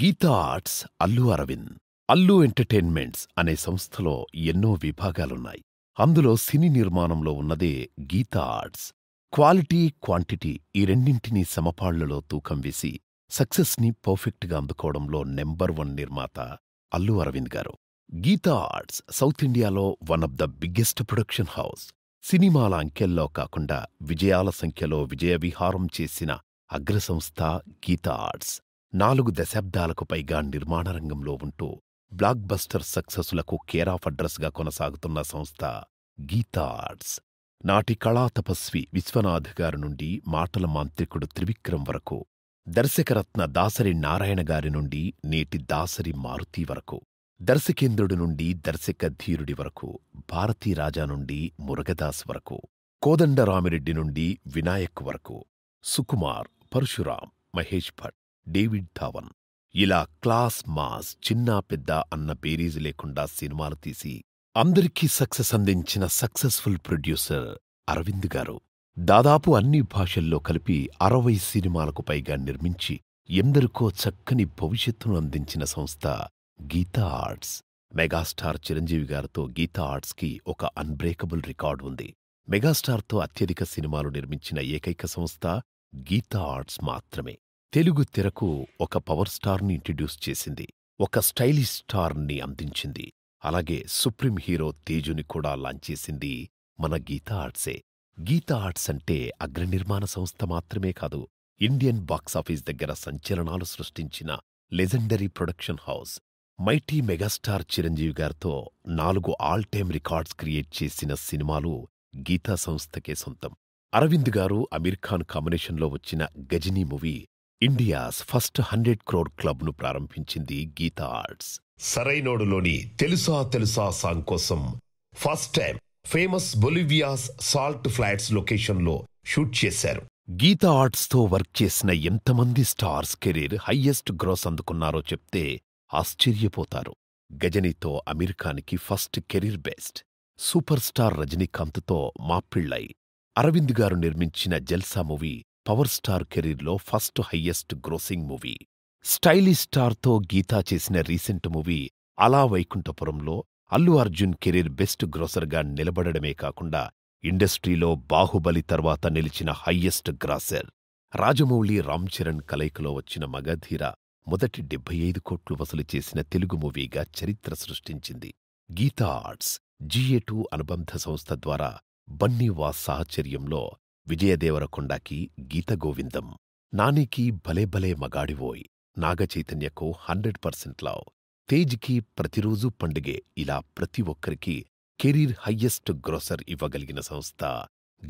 Gita Arts Allu Aravind Allu entertainments అనే సంస్థలో ఎన్నో విభాగాలున్నాయి అందులో సినీ నిర్మాణంలో ఉన్నదే గీతా ఆర్ట్స్ క్వాలిటీ క్వాంటిటీ ఈ రెండింటినీ సమపాళ్లలో తూకం వేసి సక్సెస్ని పర్ఫెక్ట్గా అందుకోవడంలో నెంబర్ వన్ నిర్మాత అల్లు అరవింద్ గారు గీతా ఆర్ట్స్ సౌత్ ఇండియాలో one of the biggest production house సినిమాల అంకెల్లో కాకుండా విజయాల సంఖ్యలో విజయవిహారం చేసిన అగ్రసంస్థ గీతా ఆర్ట్స్ నాలుగు దశాబ్దాలకు పైగా నిర్మాణరంగంలో ఉంటూ బ్లాక్ బస్టర్ సక్సెస్లకు కేర్ ఆఫ్ అడ్రస్గా కొనసాగుతున్న సంస్థ గీతార్ట్స్ నాటి కళాతపస్వి విశ్వనాథ్ గారి నుండి మాటల మాంత్రికుడు త్రివిక్రమ్ వరకు దర్శకరత్న దాసరి నారాయణ గారి నుండి నేటి దాసరి మారుతి వరకు దర్శకేంద్రుడి నుండి దర్శక ధీరుడి వరకు భారతీ రాజా నుండి మురగదాస్ వరకు కోదండరామిరెడ్డి నుండి వినాయక్ వరకు సుకుమార్ పరశురాం మహేష్ భట్ డేవిడ్ ధావన్ ఇలా క్లాస్ మాస్ చిన్నా పెద్ద అన్న పేరీజు లేకుండా సినిమాలు తీసి అందరికీ సక్సెస్ అందించిన సక్సెస్ఫుల్ ప్రొడ్యూసర్ అరవింద్ గారు దాదాపు అన్ని భాషల్లో కలిపి అరవై సినిమాలకు పైగా నిర్మించి ఎందరికో చక్కని భవిష్యత్తును అందించిన సంస్థ గీతా ఆర్ట్స్ మెగాస్టార్ చిరంజీవి గారితో గీతా ఆర్ట్స్కి ఒక అన్బ్రేకబుల్ రికార్డు ఉంది మెగాస్టార్తో అత్యధిక సినిమాలు నిర్మించిన ఏకైక సంస్థ గీతా ఆర్ట్స్ మాత్రమే తెలుగు తెరకు ఒక పవర్ స్టార్ని ఇంట్రడ్యూస్ చేసింది ఒక స్టైలిష్ స్టార్ని అందించింది అలాగే సుప్రీం హీరో తేజుని కూడా లాంచ్ చేసింది మన గీతా ఆర్ట్సే గీతా ఆర్ట్స్ అంటే అగ్రనిర్మాణ సంస్థ మాత్రమే కాదు ఇండియన్ బాక్సాఫీస్ దగ్గర సంచలనాలు సృష్టించిన legendary production house mighty megastar Chiranjeevi గారితో నాలుగు ఆల్ టైమ్ రికార్డ్స్ క్రియేట్ చేసిన సినిమాలు గీతా సంస్థకే సొంతం అరవింద్ గారు అమీర్ ఖాన్ కాంబినేషన్లో వచ్చిన Ghajini movie India's first hundred crore club ను ప్రారంభించింది గీతా ఆర్ట్స్ సరైనోడులోని తెలుసా తెలుసా సాంగ్ కోసం first time famous Bolivia's salt flats లొకేషన్లో షూట్ చేశారు గీతా ఆర్ట్స్తో వర్క్ చేసిన ఎంతమంది స్టార్స్ కెరీర్ హయ్యెస్ట్ గ్రోస్ అందుకున్నారో చెప్తే ఆశ్చర్యపోతారు గజనీతో అమెరికానికి first career best super star రజనీకాంత్తో మాపిళ్లై అరవింద్ గారు నిర్మించిన జల్సా మూవీ పవర్ స్టార్ కెరీర్లో first highest grossing movie stylish స్టార్తో గీతా చేసిన రీసెంట్ మూవీ అలా వైకుంఠపురంలో అల్లు అర్జున్ కెరీర్ బెస్ట్ గ్రోసర్గా నిలబడమే కాకుండా ఇండస్ట్రీలో బాహుబలి తర్వాత నిలిచిన హయ్యెస్ట్ గ్రాసర్ రాజమౌళి రామ్ చరణ్ కలయికలో వచ్చిన మగధీర మొదటి డెబ్బై ఐదు కోట్లు వసూలు చేసిన తెలుగు మూవీగా చరిత్ర సృష్టించింది గీతా ఆర్ట్స్ జీఏ టూ అనుబంధ సంస్థ ద్వారా బన్నీవా సాహచర్యంలో విజయదేవరకొండకి గీతగోవిందం నానికి భలే భలే మగాడివోయ్ నాగచైతన్యకు హండ్రెడ్ పర్సెంట్ లావ్ తేజ్కి ప్రతిరోజూ పండుగే ఇలా ప్రతి ఒక్కరికి కెరీర్ హయ్యెస్ట్ గ్రోసర్ ఇవ్వగలిగిన సంస్థ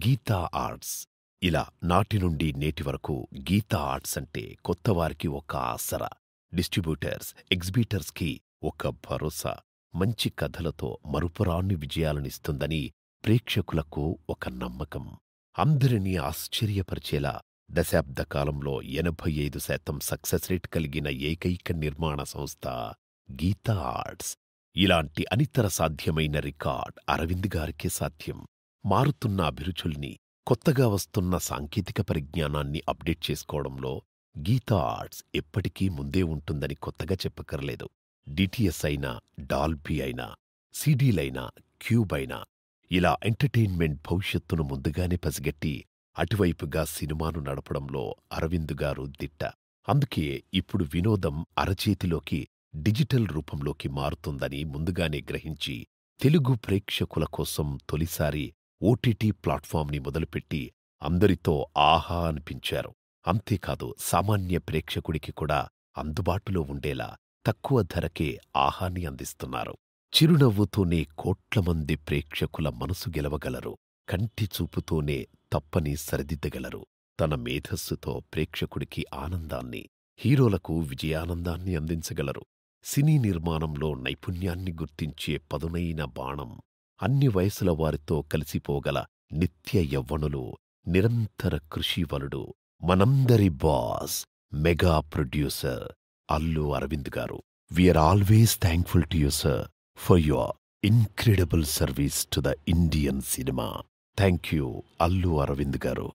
గీతా ఆర్ట్స్ ఇలా నాటి నుండి నేటి వరకు గీతా ఆర్ట్స్ అంటే కొత్తవారికి ఒక ఆసర డిస్ట్రిబ్యూటర్స్ ఎగ్జిబ్యూటర్స్కి ఒక భరోసా మంచి కథలతో మరుపురాన్ని విజయాలనిస్తుందని ప్రేక్షకులకు ఒక నమ్మకం అందరినీ ఆశ్చర్యపరిచేలా దశాబ్ద కాలంలో ఎనభై ఐదు శాతం సక్సెస్ రేట్ కలిగిన ఏకైక నిర్మాణ సంస్థ గీతా ఆర్ట్స్ ఇలాంటి అనితర సాధ్యమైన రికార్డ్ అరవింద్ గారికే సాధ్యం మారుతున్న అభిరుచుల్ని కొత్తగా వస్తున్న సాంకేతిక పరిజ్ఞానాన్ని అప్డేట్ చేసుకోవడంలో గీతా ఆర్ట్స్ ఎప్పటికీ ముందే ఉంటుందని కొత్తగా చెప్పకర్లేదు డిటిఎస్ అయినా డాల్బీ అయినా సీడీలైనా క్యూబ్ అయినా ఇలా ఎంటర్టైన్మెంట్ భవిష్యత్తును ముందుగానే పసిగట్టి అటువైపుగా సినిమాను నడపడంలో అరవింద్ గారు దిట్ట అందుకే ఇప్పుడు వినోదం అరచేతిలోకి డిజిటల్ రూపంలోకి మారుతుందని ముందుగానే గ్రహించి తెలుగు ప్రేక్షకుల కోసం తొలిసారి ఓటీటీ ప్లాట్ఫామ్ని మొదలుపెట్టి అందరితో ఆహా అనిపించారు అంతేకాదు సామాన్య ప్రేక్షకుడికి కూడా అందుబాటులో ఉండేలా తక్కువ ధరకే ఆహాన్ని అందిస్తున్నారు చిరునవ్వుతోనే కోట్లమంది ప్రేక్షకుల మనసు గెలవగలరు కంటిచూపుతోనే తప్పని సరిదిద్దగలరు తన మేధస్సుతో ప్రేక్షకుడికి ఆనందాన్ని హీరోలకు విజయానందాన్ని అందించగలరు సినీ నిర్మాణంలో నైపుణ్యాన్ని గుర్తించే పదునైన బాణం అన్ని వయసుల వారితో కలిసిపోగల నిత్య యవ్వనులు నిరంతర కృషివలుడు మనందరి boss mega producer Allu Aravind గారు we are always thankful to you sir for your incredible service to the Indian cinema thank you Allu Aravind గారు